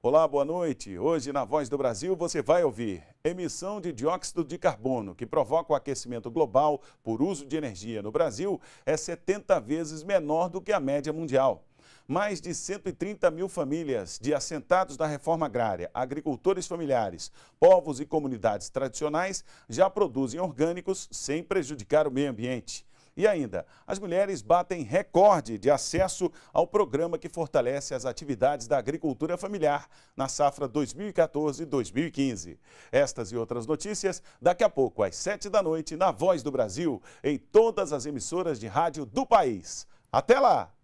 Olá, boa noite. Hoje na Voz do Brasil você vai ouvir emissão de dióxido de carbono que provoca o aquecimento global por uso de energia no Brasil é 70 vezes menor do que a média mundial. Mais de 130 mil famílias de assentados da reforma agrária, agricultores familiares, povos e comunidades tradicionais já produzem orgânicos sem prejudicar o meio ambiente. E ainda, as mulheres batem recorde de acesso ao programa que fortalece as atividades da agricultura familiar na safra 2014-2015. Estas e outras notícias daqui a pouco, às 7 da noite, na Voz do Brasil, em todas as emissoras de rádio do país. Até lá!